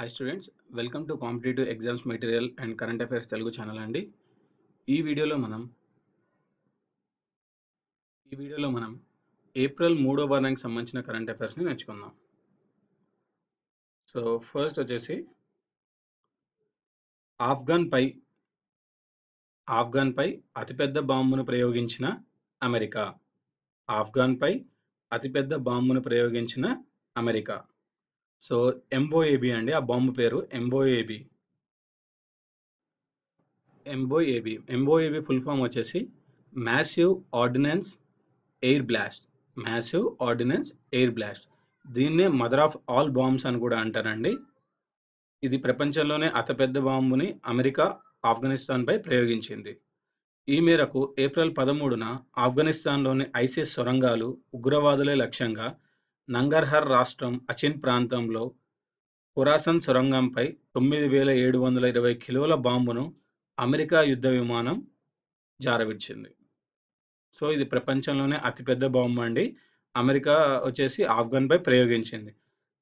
hi students welcome to competitive exams material and current affairs Telugu channel అండి ఈ వీడియోలో మనం ఈ వీడియోలో మనం ఏప్రిల్ మూడో వారానికి సంబంధించిన కరెంట్ అఫైర్స్ని నేర్చుకుందాం సో ఫస్ట్ వచ్చేసి ఆఫ్ఘన్పై ఆఫ్ఘన్పై అతిపెద్ద బాంబును ప్రయోగించిన అమెరికా ఆఫ్ఘన్పై అతిపెద్ద బాంబును ప్రయోగించిన అమెరికా సో ఎంఓఏబి అండి ఆ బాంబు పేరు MOAB MOAB MOAB full form వచ్చేసి massive ordnance air blast massive ordnance air blast దీన్నే మదర్ ఆఫ్ ఆల్ బాంబ్స్ అని కూడా అంటారండి ఇది ప్రపంచంలోనే అతిపెద్ద బాంబుని అమెరికా ఆఫ్ఘనిస్తాన్పై ప్రయోగించింది ఈ మేరకు ఏప్రిల్ పదమూడున ఆఫ్ఘనిస్తాన్లోని ఐసిస్ సొరంగాలు ఉగ్రవాదులే లక్ష్యంగా నంగర్హర్ రాష్ట్రం అచిన్ ప్రాంతంలో ఖురాసన్ సొరంగంపై తొమ్మిది వేల ఏడు వందల ఇరవై కిలోల బాంబును అమెరికా యుద్ధ విమానం జారవిడ్చింది సో ఇది ప్రపంచంలోనే అతిపెద్ద బాంబు అండి అమెరికా వచ్చేసి ఆఫ్ఘన్పై ప్రయోగించింది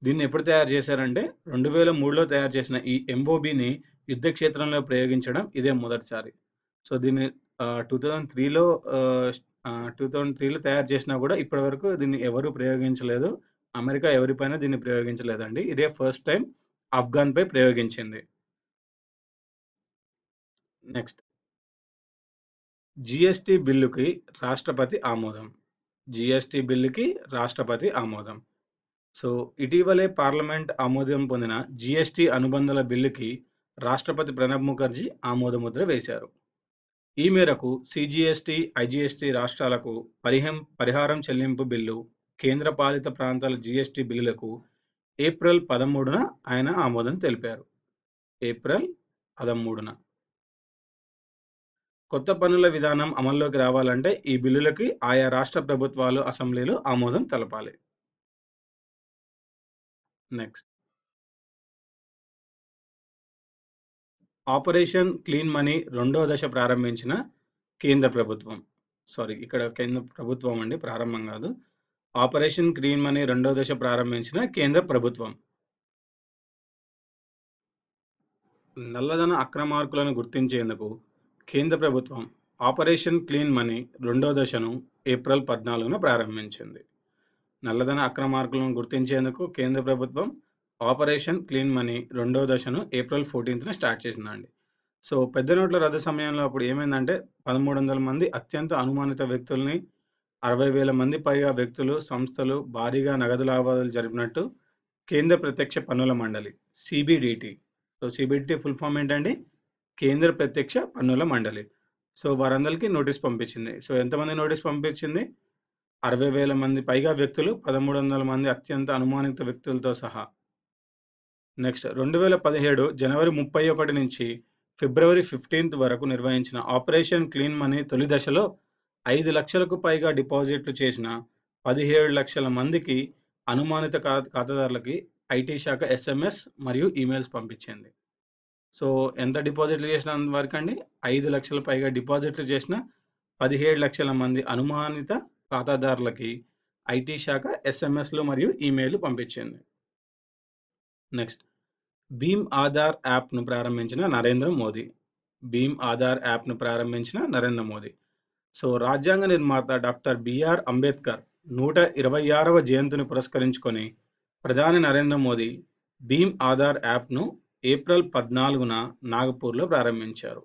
దీన్ని ఎప్పుడు తయారు చేశారంటే రెండు వేల మూడులో తయారు చేసిన ఈ ఎంఓబిని యుద్ధక్షేత్రంలో ప్రయోగించడం ఇదే మొదటిసారి సో దీన్ని టూ థౌజండ్ త్రీలో టూ థౌజండ్ త్రీలో తయారు చేసినా కూడా ఇప్పటి వరకు దీన్ని ఎవరు ప్రయోగించలేదు అమెరికా ఎవరిపైన దీన్ని ప్రయోగించలేదండి ఇదే ఫస్ట్ టైం ఆఫ్ఘాన్పై ప్రయోగించింది నెక్స్ట్ జిఎస్టి బిల్లుకి రాష్ట్రపతి ఆమోదం జిఎస్టి బిల్లుకి రాష్ట్రపతి ఆమోదం సో ఇటీవలే పార్లమెంట్ ఆమోదం పొందిన జిఎస్టి అనుబంధాల బిల్లుకి రాష్ట్రపతి ప్రణబ్ ముఖర్జీ ఆమోదముద్ర వేశారు ఈ మేరకు సిజిఎస్టీ ఐజిఎస్టీ రాష్ట్రాలకు పరిహం పరిహారం చెల్లింపు బిల్లు కేంద్ర పాలిత ప్రాంతాల జీఎస్టీ బిల్లులకు ఏప్రిల్ పదమూడున ఆయన ఆమోదం తెలిపారు ఏప్రిల్ పదమూడున కొత్త పన్నుల విధానం అమల్లోకి రావాలంటే ఈ బిల్లులకి ఆయా రాష్ట్ర ప్రభుత్వాలు అసెంబ్లీలు ఆమోదం తెలపాలి నెక్స్ట్ ఆపరేషన్ క్లీన్ మనీ రెండో దశ ప్రారంభించిన కేంద్ర ప్రభుత్వం సారీ ఇక్కడ కేంద్ర ప్రభుత్వం అండి ప్రారంభం కాదు ఆపరేషన్ క్లీన్ మనీ రెండో దశ ప్రారంభించిన కేంద్ర ప్రభుత్వం నల్లధన అక్రమార్కులను గుర్తించేందుకు కేంద్ర ప్రభుత్వం ఆపరేషన్ క్లీన్ మనీ రెండో దశను ఏప్రిల్ పద్నాలుగున ప్రారంభించింది నల్లధన అక్రమార్కులను గుర్తించేందుకు కేంద్ర ప్రభుత్వం ఆపరేషన్ క్లీన్ మనీ రెండవ దశను ఏప్రిల్ ఫోర్టీన్త్న స్టార్ట్ చేసిందండి సో పెద్ద నోట్ల రద్దు సమయంలో అప్పుడు ఏమైందంటే పదమూడు వందల మంది అత్యంత అనుమానిత వ్యక్తుల్ని అరవై వేల మంది పైగా వ్యక్తులు సంస్థలు భారీగా నగదు లావాదేవీలు జరిపినట్టు కేంద్ర ప్రత్యక్ష పన్నుల మండలి CBDT so CBDT full form ఏంటండి కేంద్ర ప్రత్యక్ష పన్నుల మండలి సో వారందరికీ నోటీస్ పంపించింది సో ఎంతమంది నోటీస్ పంపించింది అరవై వేల మంది పైగా వ్యక్తులు పదమూడు వందల మంది అత్యంత అనుమానిత వ్యక్తులతో సహా నెక్స్ట్ రెండు వేల పదిహేడు జనవరి ముప్పై ఒకటి నుంచి ఫిబ్రవరి ఫిఫ్టీన్త్ వరకు నిర్వహించిన ఆపరేషన్ క్లీన్ మనీ తొలి దశలో ఐదు లక్షలకు పైగా డిపాజిట్లు చేసిన పదిహేడు లక్షల మందికి అనుమానిత ఖాతాదారులకి ఐటీ శాఖ ఎస్ఎంఎస్ మరియు ఈమెయిల్స్ పంపించింది సో ఎంత డిపాజిట్లు చేసిన వరకు అండి ఐదు లక్షల పైగా డిపాజిట్లు చేసిన పదిహేడు లక్షల మంది అనుమానిత ఖాతాదారులకి ఐటీ శాఖ ఎస్ఎంఎస్లు మరియు ఈమెయిల్ పంపించింది నెక్స్ట్ భీమ్ ఆధార్ యాప్ను ప్రారంభించిన నరేంద్ర మోదీ భీమ్ ఆధార్ యాప్ను ప్రారంభించిన నరేంద్ర మోదీ సో రాజ్యాంగ నిర్మాత డాక్టర్ బిఆర్ అంబేద్కర్ నూట ఇరవై ఆరవ జయంతిని పురస్కరించుకొని ప్రధాని నరేంద్ర మోదీ భీమ్ ఆధార్ యాప్ను ఏప్రిల్ పద్నాలుగున నాగపూర్లో ప్రారంభించారు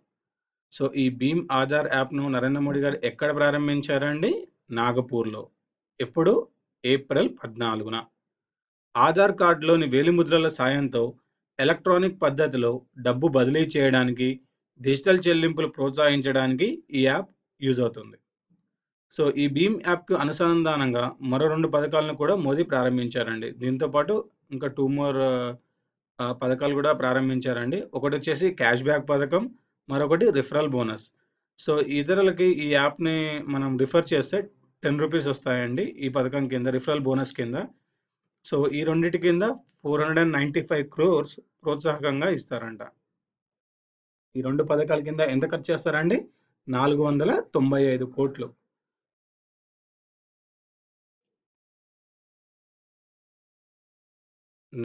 సో ఈ భీమ్ ఆధార్ యాప్ను నరేంద్ర మోడీ గారు ఎక్కడ ప్రారంభించారండి నాగపూర్లో ఎప్పుడు ఏప్రిల్ పద్నాలుగున ఆధార్ కార్డులోని వేలిముద్రల సాయంతో ఎలక్ట్రానిక్ పద్ధతిలో డబ్బు బదిలీ చేయడానికి డిజిటల్ చెల్లింపులు ప్రోత్సహించడానికి ఈ యాప్ యూజ్ అవుతుంది సో ఈ భీమ్ యాప్కి అనుసంధానంగా మరో రెండు పథకాలను కూడా మోదీ ప్రారంభించారండి దీంతోపాటు ఇంకా టూ మోర్ పథకాలు కూడా ప్రారంభించారండి ఒకటి వచ్చేసి క్యాష్ బ్యాక్ పథకం మరొకటి రిఫరల్ బోనస్ సో ఇతరులకి ఈ యాప్ని మనం రిఫర్ చేస్తే టెన్ రూపీస్ వస్తాయండి ఈ పథకం కింద రిఫరల్ బోనస్ కింద సో ఈ రెండింటి కింద four hundred and ninety five crores ప్రోత్సాహకంగా ఇస్తారంట ఈ రెండు పథకాల కింద ఎంత ఖర్చు చేస్తారండి నాలుగు వందల తొంభై ఐదు కోట్లు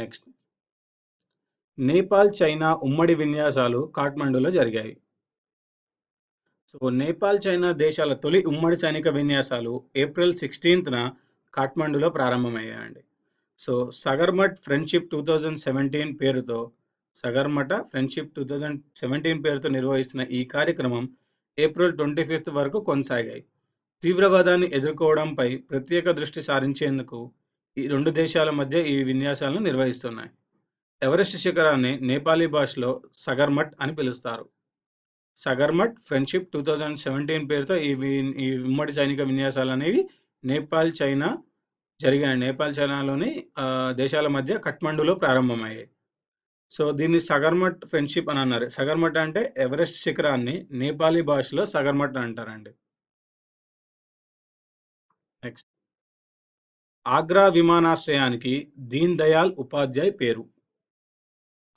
నెక్స్ట్ నేపాల్ చైనా ఉమ్మడి విన్యాసాలు కాఠ్మండూలో జరిగాయి సో నేపాల్ చైనా దేశాల తొలి ఉమ్మడి సైనిక విన్యాసాలు ఏప్రిల్ సిక్స్టీన్త్న కాఠ్మండూలో ప్రారంభమయ్యాయండి so Sagarmatha friendship two thousand seventeen పేరుతో Sagarmatha friendship two thousand seventeen పేరుతో నిర్వహిస్తున్న ఈ కార్యక్రమం ఏప్రిల్ ట్వంటీ ఫిఫ్త్ వరకు కొనసాగాయి తీవ్రవాదాన్ని ఎదుర్కోవడంపై ప్రత్యేక దృష్టి సారించేందుకు ఈ రెండు దేశాల మధ్య ఈ విన్యాసాలను నిర్వహిస్తున్నాయి ఎవరెస్ట్ శిఖరాన్ని నేపాలీ భాషలో సగర్మట్ అని పిలుస్తారు Sagarmatha friendship two thousand seventeen పేరుతో ఈ ఈ ఉమ్మడి సైనిక విన్యాసాలు అనేవి నేపాల్ చైనా జరిగాయి నేపాల్ చైనాలోని దేశాల మధ్య కట్మండులో ప్రారంభమయ్యాయి సో దీన్ని సగర్మట్ ఫ్రెండ్షిప్ అని అన్నారు సగర్మఠ అంటే ఎవరెస్ట్ శిఖరాన్ని నేపాలీ భాషలో సగర్మట్ అంటారండి నెక్స్ట్ ఆగ్రా విమానాశ్రయానికి దీన్ దయాల్ ఉపాధ్యాయ్ పేరు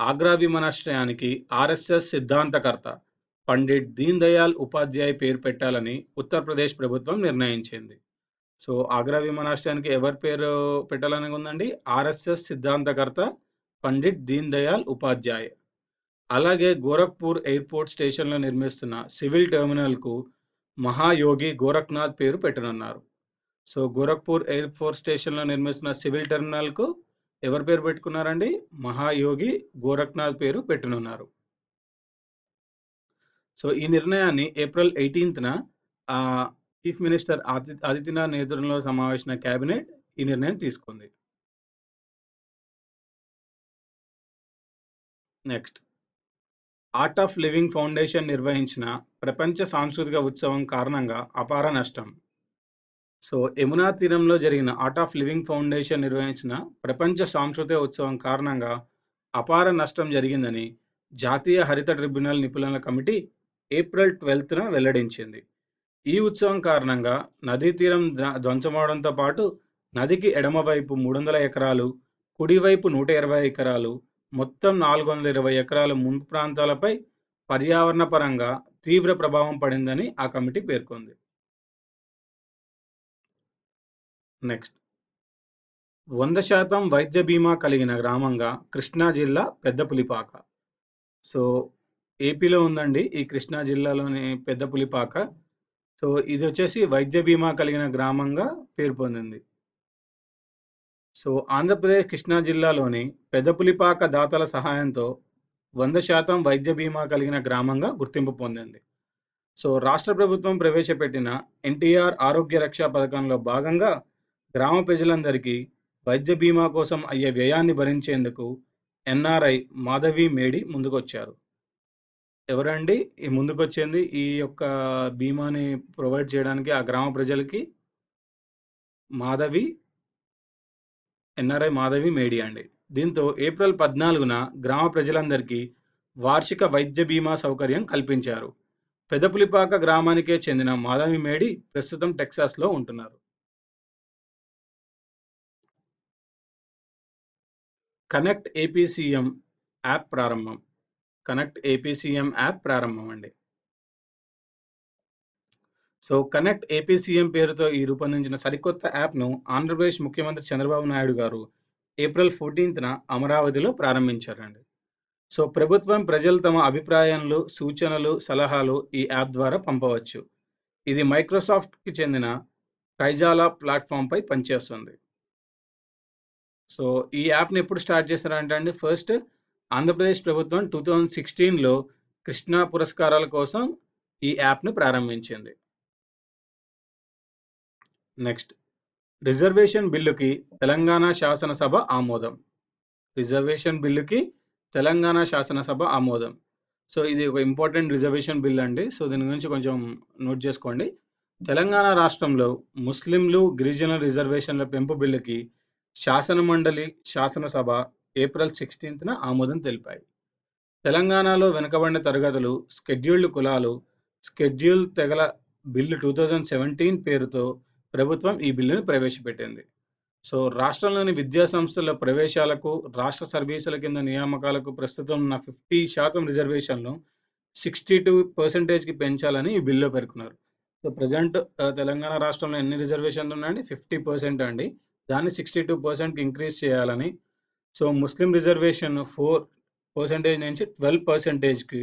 ఆగ్రా విమానాశ్రయానికి ఆర్ఎస్ఎస్ సిద్ధాంతకర్త పండిట్ దీన్ దయాల్ ఉపాధ్యాయ్ పేరు పెట్టాలని ఉత్తరప్రదేశ్ ప్రభుత్వం నిర్ణయించింది సో ఆగ్రా విమానాశ్రయానికి ఎవరి పేరు పెట్టాలని ఉందండి ఆర్ఎస్ఎస్ సిద్ధాంతకర్త పండిట్ దీన్ దయాల్ ఉపాధ్యాయ్ అలాగే గోరఖ్పూర్ ఎయిర్పోర్ట్ స్టేషన్లో నిర్మిస్తున్న సివిల్ టెర్మినల్కు మహాయోగి గోరఖ్నాథ్ పేరు పెట్టనున్నారు సో గోరఖ్పూర్ ఎయిర్పోర్ట్ స్టేషన్లో నిర్మిస్తున్న సివిల్ టెర్మినల్కు ఎవరి పేరు పెట్టుకున్నారండి మహాయోగి గోరఖ్నాథ్ పేరు పెట్టనున్నారు సో ఈ నిర్ణయాన్ని ఏప్రిల్ ఎయిటీన్త్న చీఫ్ మినిస్టర్ ఆది ఆదిత్యనాథ్ నేతృత్వంలో సమావేశమైన కేబినెట్ ఈ నిర్ణయం తీసుకుంది next art of living foundation నిర్వహించిన ప్రపంచ సాంస్కృతిక ఉత్సవం కారణంగా అపార నష్టం సో యమునా తీరంలో జరిగిన ఆర్ట్ ఆఫ్ లివింగ్ ఫౌండేషన్ నిర్వహించిన ప్రపంచ సాంస్కృతిక ఉత్సవం కారణంగా అపార నష్టం జరిగిందని జాతీయ హరిత ట్రిబ్యునల్ నిపుణుల కమిటీ ఏప్రిల్ ట్వెల్త్న వెల్లడించింది ఈ ఉత్సవం కారణంగా నదీ తీరం ధ్వంసమవడంతో పాటు నదికి ఎడమవైపు మూడు వందల ఎకరాలు కుడివైపు నూట ఇరవై ఎకరాలు మొత్తం నాలుగు వందల ఇరవై ఎకరాల ముందు ప్రాంతాలపై పర్యావరణ పరంగా తీవ్ర ప్రభావం పడిందని ఆ కమిటీ పేర్కొంది నెక్స్ట్ వంద శాతం వైద్య బీమా కలిగిన గ్రామంగా కృష్ణా జిల్లా పెద్దపులిపాక సో ఏపీలో ఉందండి ఈ కృష్ణా జిల్లాలోని పెద్దపులిపాక సో ఇది వచ్చేసి వైద్య బీమా కలిగిన గ్రామంగా పేరు పొందింది సో ఆంధ్రప్రదేశ్ కృష్ణా జిల్లాలోని పెదపులిపాక దాతల సహాయంతో వంద శాతం వైద్య బీమా కలిగిన గ్రామంగా గుర్తింపు పొందింది సో రాష్ట్ర ప్రభుత్వం ప్రవేశపెట్టిన ఎన్టీఆర్ ఆరోగ్య రక్ష పథకంలో భాగంగా గ్రామ ప్రజలందరికీ వైద్య బీమా కోసం అయ్యే వ్యయాన్ని భరించేందుకు ఎన్ఆర్ఐ మాధవి మేడి ముందుకొచ్చారు ఎవరండి ముందుకొచ్చింది ఈ యొక్క బీమాని ప్రొవైడ్ చేయడానికి ఆ గ్రామ ప్రజలకి మాధవి ఎన్ఆర్ఐ మాధవి మేడి అండి దీంతో ఏప్రిల్ పద్నాలుగున గ్రామ ప్రజలందరికీ వార్షిక వైద్య బీమా సౌకర్యం కల్పించారు పెదపులిపాక గ్రామానికే చెందిన మాధవి మేడి ప్రస్తుతం టెక్సాస్లో ఉంటున్నారు కనెక్ట్ ఏపీసీఎం యాప్ ప్రారంభం కనెక్ట్ ఏపీసీఎం యాప్ ప్రారంభం అండి సో కనెక్ట్ ఏపీసీఎం పేరుతో ఈ రూపొందించిన సరికొత్త యాప్ను ఆంధ్రప్రదేశ్ ముఖ్యమంత్రి చంద్రబాబు నాయుడు గారు ఏప్రిల్ ఫోర్టీన్త్న అమరావతిలో ప్రారంభించారండి సో ప్రభుత్వం ప్రజలు తమ అభిప్రాయాలు సూచనలు సలహాలు ఈ యాప్ ద్వారా పంపవచ్చు ఇది మైక్రోసాఫ్ట్కి చెందిన కైజాలా ప్లాట్ఫామ్పై పనిచేస్తుంది సో ఈ యాప్ని ఎప్పుడు స్టార్ట్ చేశారంటే అండి ఫస్ట్ ఆంధ్రప్రదేశ్ ప్రభుత్వం టూ థౌజండ్ సిక్స్టీన్లో కృష్ణా పురస్కారాల కోసం ఈ యాప్ను ప్రారంభించింది నెక్స్ట్ రిజర్వేషన్ బిల్లుకి తెలంగాణ శాసనసభ ఆమోదం రిజర్వేషన్ బిల్లుకి తెలంగాణ శాసనసభ ఆమోదం సో ఇది ఒక ఇంపార్టెంట్ రిజర్వేషన్ బిల్ అండి సో దీని గురించి కొంచెం నోట్ చేసుకోండి తెలంగాణ రాష్ట్రంలో ముస్లింలు గిరిజన రిజర్వేషన్ల పెంపు బిల్లుకి శాసన మండలి శాసనసభ ఏప్రిల్ సిక్స్టీన్త్న ఆమోదం తెలిపాయి తెలంగాణలో వెనుకబడిన తరగతులు స్కెడ్యూల్డ్ కులాలు స్కెడ్యూల్ తెగల బిల్లు టూ థౌజండ్ సెవెంటీన్ పేరుతో ప్రభుత్వం ఈ బిల్లును ప్రవేశపెట్టింది సో రాష్ట్రంలోని విద్యా సంస్థల ప్రవేశాలకు రాష్ట్ర సర్వీసుల కింద నియామకాలకు ప్రస్తుతం ఉన్న ఫిఫ్టీ శాతం రిజర్వేషన్లు సిక్స్టీ టూ పర్సెంటేజ్కి పెంచాలని ఈ బిల్లులో పేర్కొన్నారు సో ప్రజెంట్ తెలంగాణ రాష్ట్రంలో ఎన్ని రిజర్వేషన్లు ఉన్నాయండి ఫిఫ్టీ పర్సెంట్ అండి దాన్ని సిక్స్టీ టూ పర్సెంట్కి ఇంక్రీజ్ చేయాలని so Muslim reservation four percentage నుంచి ట్వెల్వ్ పర్సెంటేజ్కి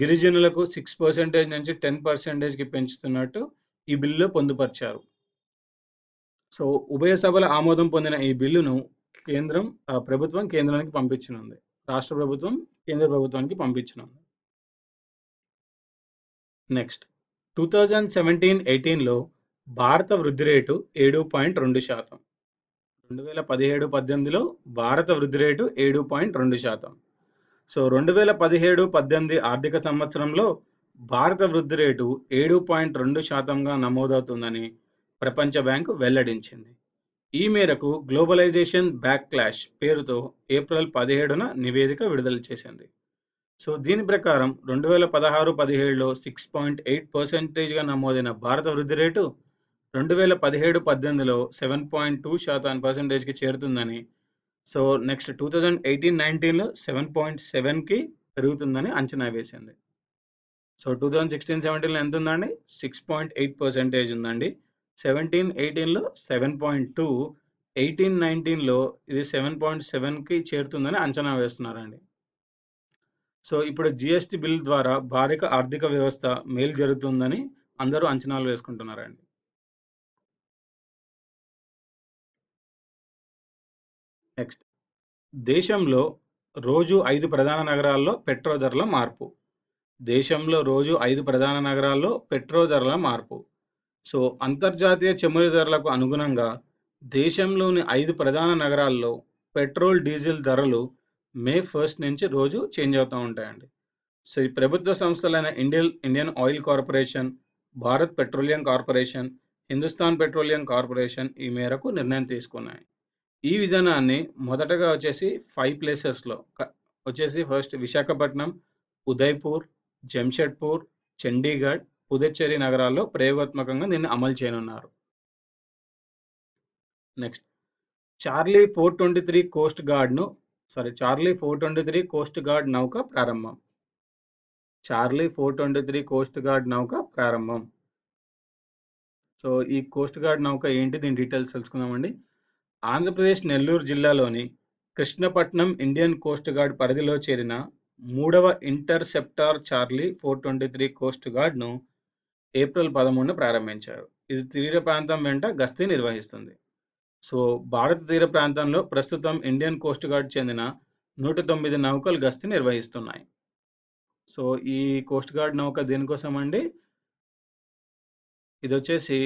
గిరిజనులకు సిక్స్ పర్సెంటేజ్ నుంచి టెన్ పర్సెంటేజ్కి పెంచుతున్నట్టు ఈ బిల్లులో పొందుపరిచారు సో ఉభయ సభల ఆమోదం పొందిన ఈ బిల్లును కేంద్రం ప్రభుత్వం కేంద్రానికి పంపించనుంది రాష్ట్ర ప్రభుత్వం కేంద్ర ప్రభుత్వానికి పంపించనుంది నెక్స్ట్ టూ థౌజండ్ సెవెంటీన్ ఎయిటీన్లో భారత వృద్ధి రేటు ఏడు పాయింట్ రెండు శాతం రెండు వేల పదిహేడు పద్దెనిమిదిలో భారత వృద్ధి రేటు ఏడు పాయింట్ రెండు శాతం సో రెండు వేల పదిహేడు పద్దెనిమిది ఆర్థిక సంవత్సరంలో భారత వృద్ధి రేటు ఏడు పాయింట్ రెండు శాతంగా నమోదవుతుందని ప్రపంచ బ్యాంకు వెల్లడించింది ఈ మేరకు గ్లోబలైజేషన్ బ్యాక్ క్లాష్ పేరుతో ఏప్రిల్ పదిహేడున నివేదిక విడుదల చేసింది సో దీని ప్రకారం రెండు వేల పదహారు పదిహేడులో సిక్స్ పాయింట్ ఎయిట్ పర్సెంటేజ్గా నమోదైన భారత వృద్ధి రేటు రెండు వేల పదిహేడు పద్దెనిమిదిలో సెవెన్ పాయింట్ టూ శాతం పర్సంటేజ్కి చేరుతుందని so next two thousand eighteen నైన్టీన్లో సెవెన్ పాయింట్ సెవెన్కి పెరుగుతుందని అంచనా వేసింది సో టూ థౌజండ్ సిక్స్టీన్ సెవెంటీన్లో ఎంత ఉందండి సిక్స్ పాయింట్ ఎయిట్ పర్సెంటేజ్ ఉందండి సెవెంటీన్ ఎయిటీన్లో సెవెన్ పాయింట్ టూ ఎయిటీన్ నైన్టీన్లో ఇది సెవెన్ పాయింట్ సెవెన్కి చేరుతుందని అంచనా వేస్తున్నారండి సో ఇప్పుడు జిఎస్టి బిల్ ద్వారా భారీ ఆర్థిక వ్యవస్థ మేలు జరుగుతుందని అందరూ అంచనాలు వేసుకుంటున్నారండి నెక్స్ట్ దేశంలో రోజు ఐదు ప్రధాన నగరాల్లో పెట్రో ధరల మార్పు దేశంలో రోజు ఐదు ప్రధాన నగరాల్లో పెట్రో ధరల మార్పు సో అంతర్జాతీయ చమురు ధరలకు అనుగుణంగా దేశంలోని ఐదు ప్రధాన నగరాల్లో పెట్రోల్ డీజిల్ ధరలు మే ఫస్ట్ నుంచి రోజు చేంజ్ అవుతూ ఉంటాయండి సో ఈ ప్రభుత్వ సంస్థలైన Indian Indian oil corporation Bharat petroleum corporation Hindustan petroleum corporation ఈ మేరకు నిర్ణయం తీసుకున్నాయి ఈ విధానాన్ని మొదటగా వచ్చేసి ఫైవ్ ప్లేసెస్లో వచ్చేసి ఫస్ట్ విశాఖపట్నం ఉదయ్పూర్ జంషెడ్పూర్ చండీగఢ్ పుదుచ్చేరి నగరాల్లో ప్రయోగాత్మకంగా దీన్ని అమలు చేయనున్నారు next Charlie four twenty three coast గార్డ్ను sorry Charlie four twenty three coast guard నౌక ప్రారంభం Charlie four twenty three coast guard నౌక ప్రారంభం సో ఈ కోస్ట్ గార్డ్ నౌక ఏంటి దీని డీటెయిల్స్ తెలుసుకుందామండి ఆంధ్రప్రదేశ్ నెల్లూరు జిల్లాలోని కృష్ణపట్నం ఇండియన్ కోస్ట్ గార్డ్ పరిధిలో చేరిన మూడవ interceptor Charlie four twenty three coast గార్డ్ను ఏప్రిల్ పదమూడున ప్రారంభించారు ఇది తీర ప్రాంతం వెంట గస్తీ నిర్వహిస్తుంది సో భారత తీర ప్రాంతంలో ప్రస్తుతం ఇండియన్ కోస్ట్ గార్డ్ చెందిన నూట తొమ్మిది నౌకలు గస్తీ నిర్వహిస్తున్నాయి సో ఈ కోస్ట్ గార్డ్ నౌక దేనికోసం అండి ఇది వచ్చేసి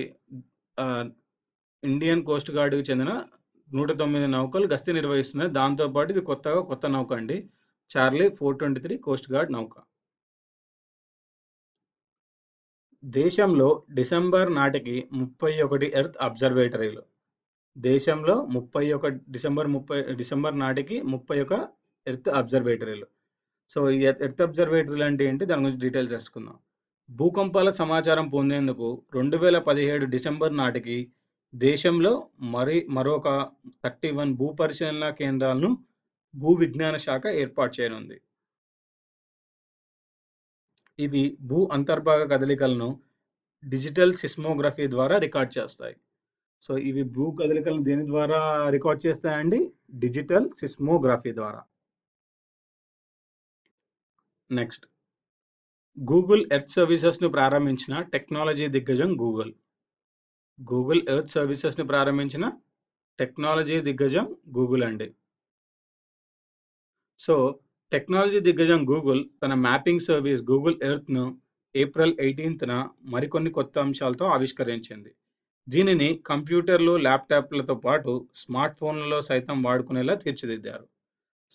ఇండియన్ కోస్ట్ గార్డ్కి చెందిన నూట తొమ్మిది నౌకలు గస్తీ నిర్వహిస్తున్నాయి దాంతోపాటు ఇది కొత్తగా కొత్త నౌక అండి Charlie four twenty three coast guard నౌక దేశంలో డిసెంబర్ నాటికి ముప్పై ఒకటి ఎర్త్ అబ్జర్వేటరీలు దేశంలో ముప్పై ఒక డిసెంబర్ ముప్పై డిసెంబర్ నాటికి ముప్పై ఒక ఎర్త్ అబ్జర్వేటరీలు సో ఈ ఎర్త్ అబ్జర్వేటరీలు అంటే ఏంటి దాని గురించి డీటెయిల్స్ తెలుసుకుందాం భూకంపాల సమాచారం పొందేందుకు రెండు వేల పదిహేడు డిసెంబర్ నాటికి దేశంలో మరి మరొక థర్టీ వన్ భూ పరిశీలన కేంద్రాలను భూ విజ్ఞాన శాఖ ఏర్పాటు చేయనుంది ఇవి భూ అంతర్భాగ కదలికలను డిజిటల్ సిస్మోగ్రఫీ ద్వారా రికార్డ్ చేస్తాయి సో ఇవి భూ కదలికలను దేని ద్వారా రికార్డ్ చేస్తాయండి డిజిటల్ సిస్మోగ్రఫీ ద్వారా నెక్స్ట్ గూగుల్ ఎర్త్ సర్వీసెస్ను ప్రారంభించిన టెక్నాలజీ దిగ్గజం గూగుల్ గూగుల్ ఎర్త్ సర్వీసెస్ని ప్రారంభించిన టెక్నాలజీ దిగ్గజం గూగుల్ అండి సో టెక్నాలజీ దిగ్గజం గూగుల్ తన మ్యాపింగ్ సర్వీస్ గూగుల్ ఎర్త్ను ఏప్రిల్ ఎయిటీన్త్న మరికొన్ని కొత్త అంశాలతో ఆవిష్కరించింది దీనిని కంప్యూటర్లు ల్యాప్టాప్లతో పాటు స్మార్ట్ ఫోన్లలో సైతం వాడుకునేలా తీర్చిదిద్దారు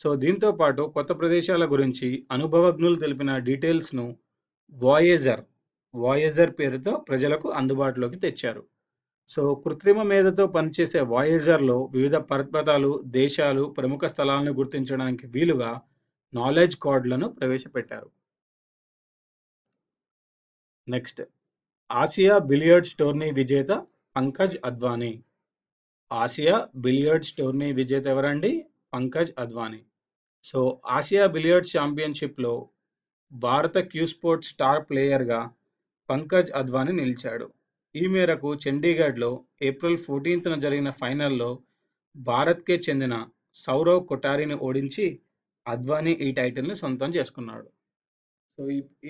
సో దీంతో పాటు కొత్త ప్రదేశాల గురించి అనుభవజ్ఞులు తెలిపిన డీటెయిల్స్ను వాయేజర్ వాయేజర్ పేరుతో ప్రజలకు అందుబాటులోకి తెచ్చారు సో కృత్రిమ మేధతో పనిచేసే వాయేజర్లో వివిధ పర్వతాలు దేశాలు ప్రముఖ స్థలాలను గుర్తించడానికి వీలుగా నాలెడ్జ్ కార్డులను ప్రవేశపెట్టారు నెక్స్ట్ ఆసియా బిలియర్డ్స్ టోర్నీ విజేత Pankaj Advani Asia billiards tourney విజేత ఎవరండి Pankaj Advani so Asia billiards ఛాంపియన్షిప్లో భారత క్యూ స్పోర్ట్స్ స్టార్ ప్లేయర్గా పంకజ్ అద్వానీ నిలిచాడు ఈ మేరకు చండీగఢ్లో ఏప్రిల్ ఫోర్టీన్త్న జరిగిన ఫైనల్లో భారత్కే చెందిన సౌరవ్ కొటారిని ఓడించి అద్వానీ ఈ టైటిల్ని సొంతం చేసుకున్నాడు సో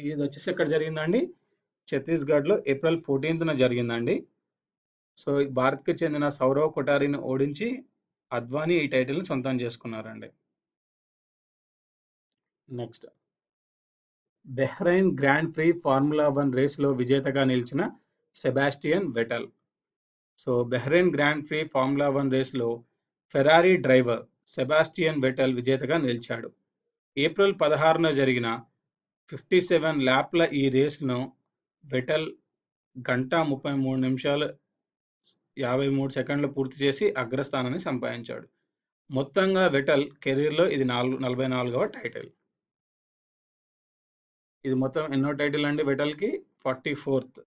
ఇది వచ్చేసి ఎక్కడ జరిగిందండి ఛత్తీస్గఢ్లో ఏప్రిల్ ఫోర్టీన్త్న జరిగిందండి సో భారత్కి చెందిన సౌరవ్ కొటారిని ఓడించి అద్వానీ ఈ టైటిల్ని సొంతం చేసుకున్నారండి next Bahrain Grand Prix Formula One రేస్లో విజేతగా నిలిచిన Sebastian Vettel so Bahrain Grand Prix Formula One రేస్లో ఫెరారీ డ్రైవర్ సెబాస్టియన్ వెటల్ విజేతగా నిలిచాడు ఏప్రిల్ పదహారున జరిగిన ఫిఫ్టీ సెవెన్ ల్యాప్ల ఈ రేస్ను వెటల్ గంట ముప్పై మూడు నిమిషాలు యాభై మూడు సెకండ్లు పూర్తి చేసి అగ్రస్థానాన్ని సంపాదించాడు మొత్తంగా వెటల్ కెరీర్లో ఇది నాలుగు నలభై నాలుగవ టైటిల్ ఇది మొత్తం ఎన్నో టైటిల్ అండి వెటల్కి ఫార్టీ ఫోర్త్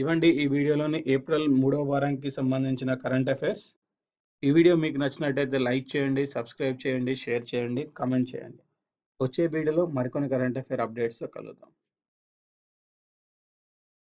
ఇవ్వండి ఈ వీడియోలోని ఏప్రిల్ మూడవ వారానికి సంబంధించిన కరెంట్ అఫైర్స్ ఈ వీడియో మీకు నచ్చినట్టయితే లైక్ చేయండి సబ్స్క్రైబ్ చేయండి షేర్ చేయండి కామెంట్ చేయండి వచ్చే వీడియోలో మరికొన్ని కరెంట్ అఫైర్ అప్డేట్స్ కలుద్దాం